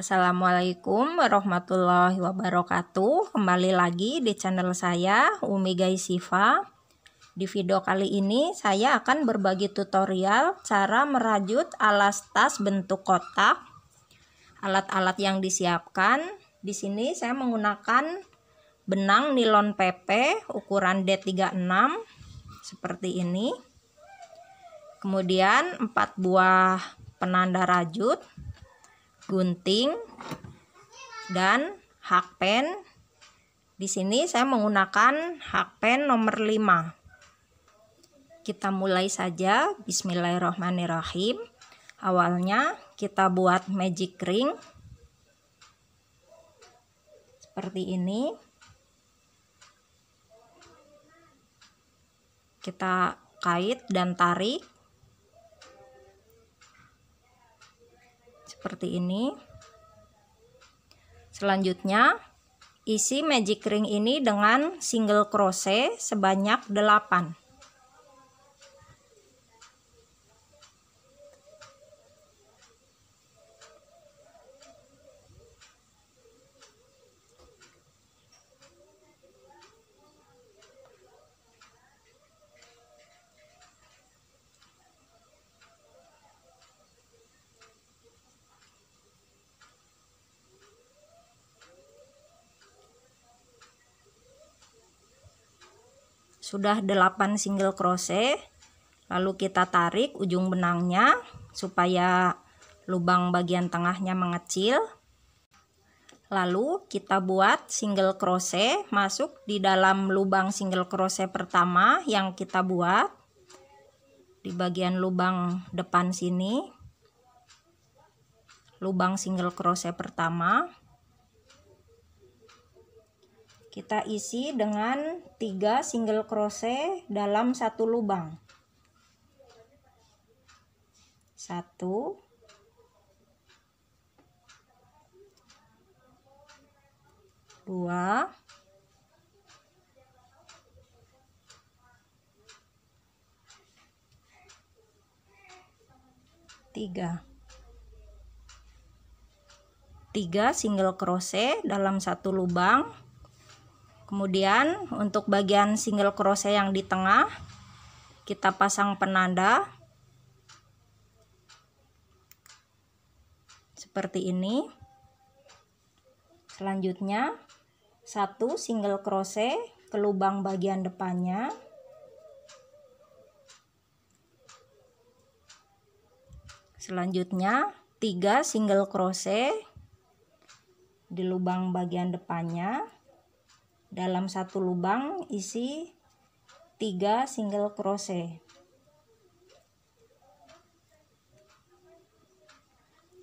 Assalamualaikum warahmatullahi wabarakatuh. Kembali lagi di channel saya Umi Siva Di video kali ini saya akan berbagi tutorial cara merajut alas tas bentuk kotak. Alat-alat yang disiapkan di sini saya menggunakan benang nilon PP ukuran D36 seperti ini. Kemudian 4 buah penanda rajut gunting dan hakpen. Di sini saya menggunakan hakpen nomor 5. Kita mulai saja. Bismillahirrahmanirrahim. Awalnya kita buat magic ring seperti ini. Kita kait dan tarik. seperti ini selanjutnya isi magic ring ini dengan single crochet sebanyak 8 sudah 8 single crochet lalu kita tarik ujung benangnya supaya lubang bagian tengahnya mengecil lalu kita buat single crochet masuk di dalam lubang single crochet pertama yang kita buat di bagian lubang depan sini lubang single crochet pertama kita isi dengan tiga single crochet dalam satu lubang. satu dua tiga tiga single crochet dalam satu lubang kemudian untuk bagian single crochet yang di tengah kita pasang penanda seperti ini selanjutnya satu single crochet ke lubang bagian depannya selanjutnya tiga single crochet di lubang bagian depannya dalam satu lubang isi 3 single crochet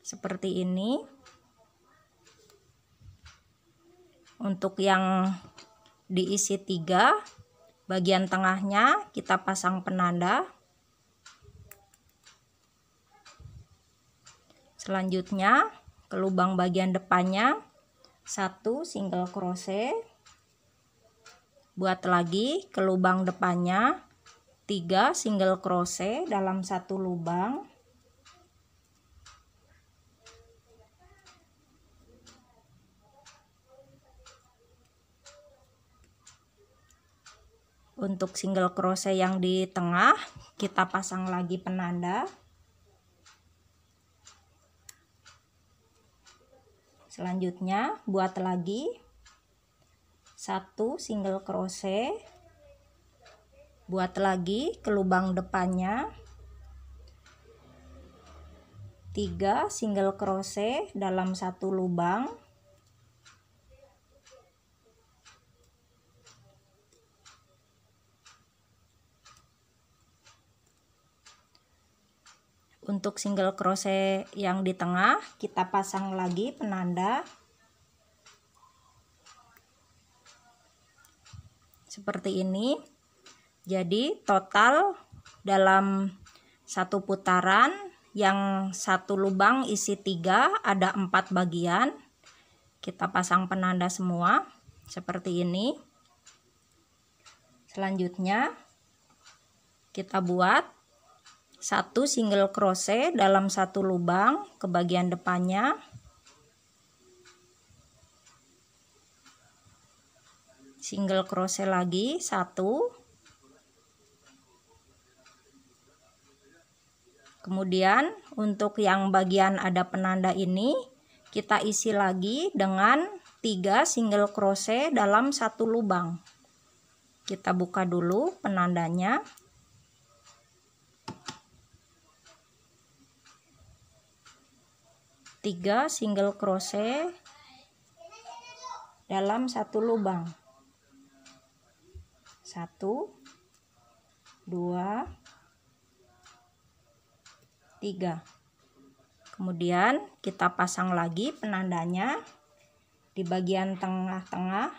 seperti ini untuk yang diisi 3 bagian tengahnya kita pasang penanda selanjutnya ke lubang bagian depannya satu single crochet buat lagi ke lubang depannya 3 single crochet dalam satu lubang untuk single crochet yang di tengah kita pasang lagi penanda selanjutnya buat lagi satu single crochet buat lagi ke lubang depannya tiga single crochet dalam satu lubang untuk single crochet yang di tengah kita pasang lagi penanda seperti ini. Jadi total dalam satu putaran yang satu lubang isi tiga ada empat bagian. Kita pasang penanda semua seperti ini. Selanjutnya kita buat satu single crochet dalam satu lubang ke bagian depannya single crochet lagi satu kemudian untuk yang bagian ada penanda ini kita isi lagi dengan tiga single crochet dalam satu lubang kita buka dulu penandanya tiga single crochet dalam satu lubang satu, dua, tiga. Kemudian kita pasang lagi penandanya di bagian tengah-tengah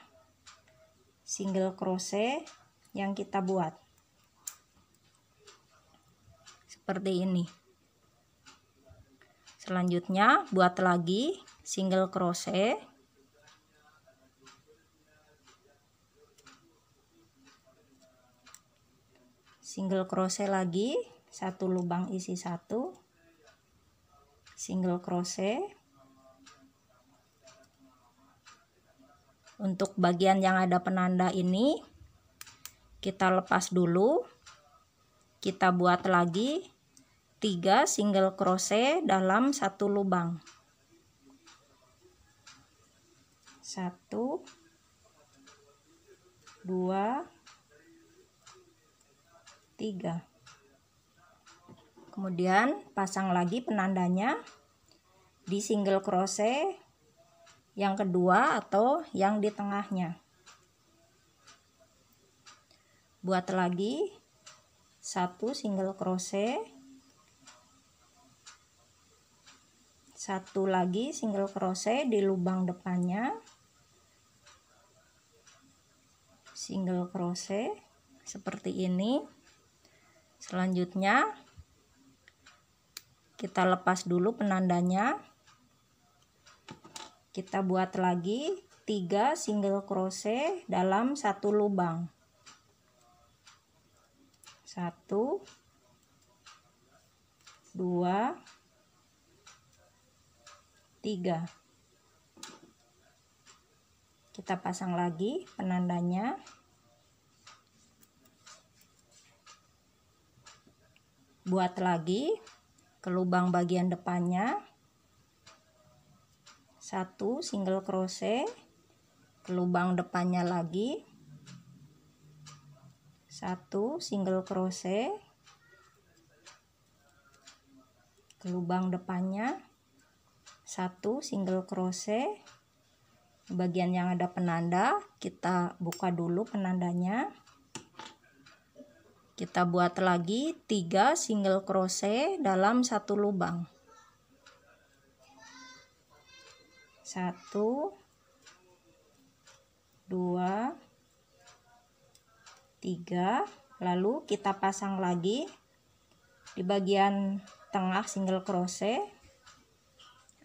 single crochet yang kita buat. Seperti ini. Selanjutnya buat lagi single crochet single crochet lagi satu lubang isi satu single crochet untuk bagian yang ada penanda ini kita lepas dulu kita buat lagi tiga single crochet dalam satu lubang satu dua 3 kemudian pasang lagi penandanya di single crochet yang kedua atau yang di tengahnya buat lagi satu single crochet satu lagi single crochet di lubang depannya single crochet seperti ini Selanjutnya kita lepas dulu penandanya. Kita buat lagi tiga single crochet dalam satu lubang. satu dua tiga kita pasang lagi penandanya buat lagi ke lubang bagian depannya satu single crochet ke lubang depannya lagi satu single crochet ke lubang depannya satu single crochet bagian yang ada penanda kita buka dulu penandanya kita buat lagi tiga single crochet dalam satu lubang Satu, dua, tiga. lalu kita pasang lagi di bagian tengah single crochet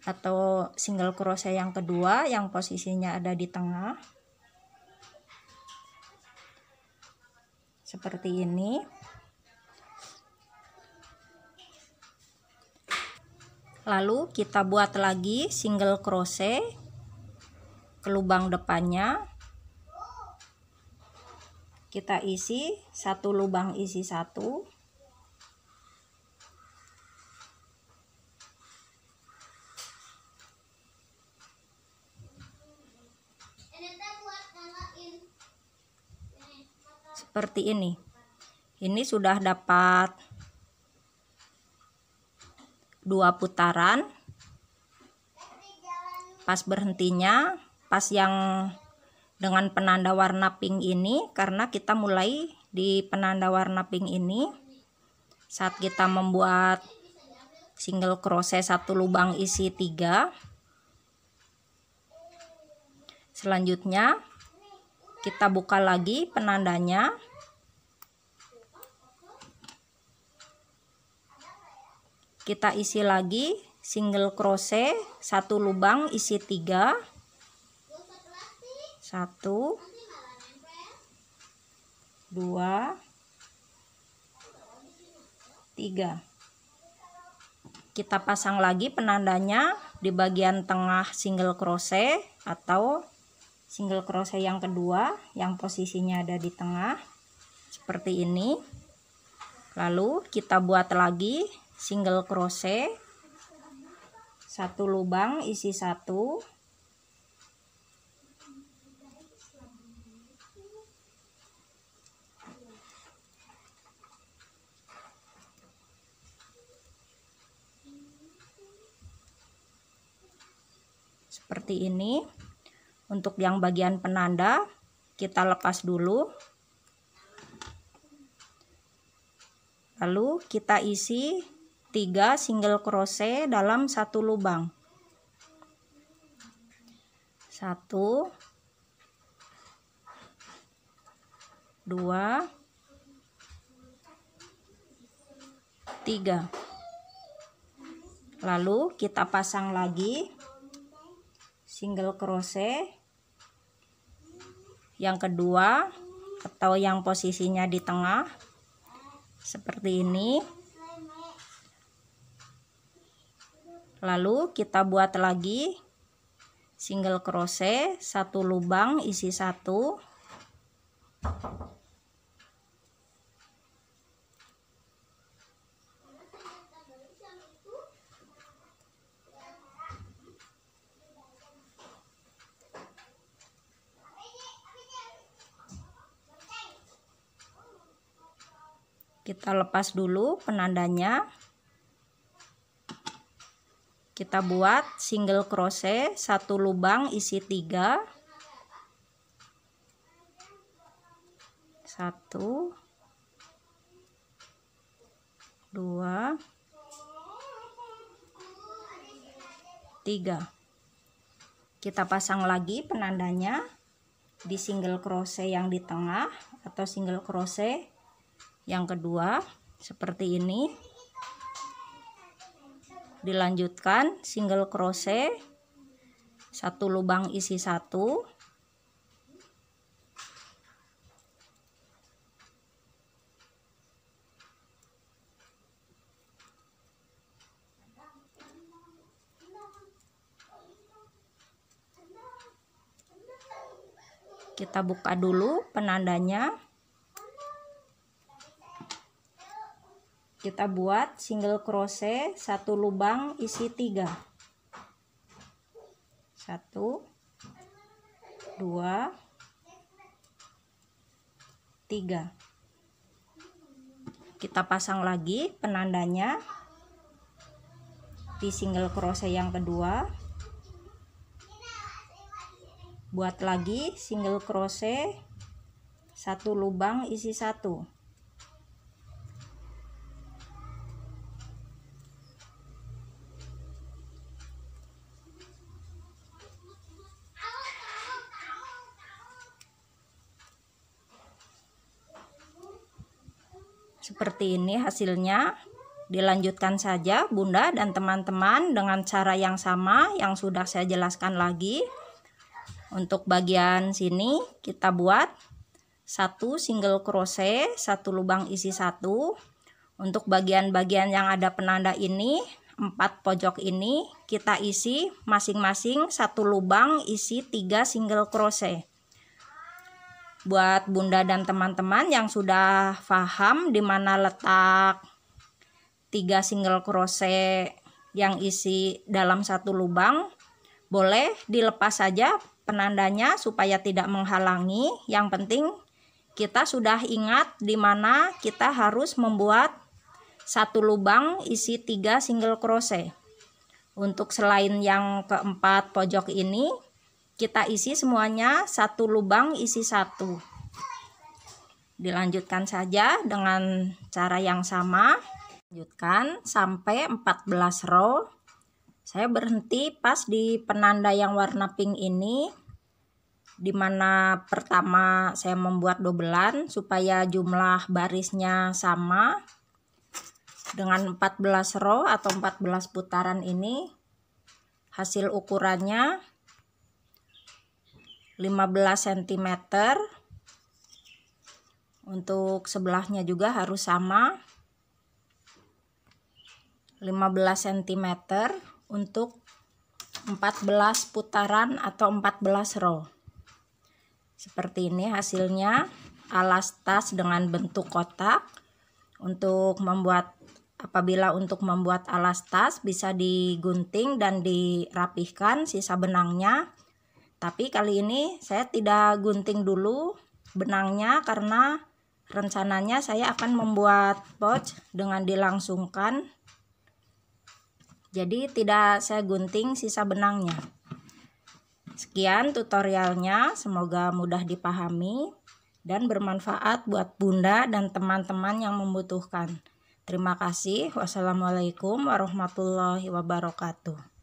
atau single crochet yang kedua yang posisinya ada di tengah seperti ini lalu kita buat lagi single crochet ke lubang depannya kita isi satu lubang isi satu seperti ini ini sudah dapat dua putaran pas berhentinya pas yang dengan penanda warna pink ini karena kita mulai di penanda warna pink ini saat kita membuat single crochet satu lubang isi tiga selanjutnya kita buka lagi penandanya kita isi lagi single crochet satu lubang isi tiga satu dua tiga kita pasang lagi penandanya di bagian tengah single crochet atau single crochet yang kedua yang posisinya ada di tengah seperti ini lalu kita buat lagi single crochet satu lubang isi satu seperti ini untuk yang bagian penanda kita lepas dulu lalu kita isi 3 single crochet dalam satu lubang. 1 2 3 lalu kita pasang lagi single crochet yang kedua atau yang posisinya di tengah seperti ini lalu kita buat lagi single crochet satu lubang isi satu kita lepas dulu penandanya kita buat single crochet satu lubang isi tiga satu dua tiga kita pasang lagi penandanya di single crochet yang di tengah atau single crochet yang kedua seperti ini dilanjutkan single crochet satu lubang isi satu kita buka dulu penandanya kita buat single crochet satu lubang isi tiga satu dua tiga kita pasang lagi penandanya di single crochet yang kedua buat lagi single crochet satu lubang isi satu Seperti ini hasilnya. Dilanjutkan saja Bunda dan teman-teman dengan cara yang sama yang sudah saya jelaskan lagi. Untuk bagian sini kita buat satu single crochet, satu lubang isi satu. Untuk bagian-bagian yang ada penanda ini, empat pojok ini kita isi masing-masing satu lubang isi tiga single crochet buat bunda dan teman-teman yang sudah paham di mana letak tiga single crochet yang isi dalam satu lubang boleh dilepas saja penandanya supaya tidak menghalangi yang penting kita sudah ingat di mana kita harus membuat satu lubang isi tiga single crochet untuk selain yang keempat pojok ini kita isi semuanya satu lubang isi satu dilanjutkan saja dengan cara yang sama lanjutkan sampai 14 row saya berhenti pas di penanda yang warna pink ini dimana pertama saya membuat dobelan supaya jumlah barisnya sama dengan 14 row atau 14 putaran ini hasil ukurannya 15 cm untuk sebelahnya juga harus sama 15 cm untuk 14 putaran atau 14 row seperti ini hasilnya alas tas dengan bentuk kotak untuk membuat apabila untuk membuat alas tas bisa digunting dan dirapihkan sisa benangnya tapi kali ini saya tidak gunting dulu benangnya karena rencananya saya akan membuat pouch dengan dilangsungkan. Jadi tidak saya gunting sisa benangnya. Sekian tutorialnya, semoga mudah dipahami dan bermanfaat buat bunda dan teman-teman yang membutuhkan. Terima kasih. Wassalamualaikum warahmatullahi wabarakatuh.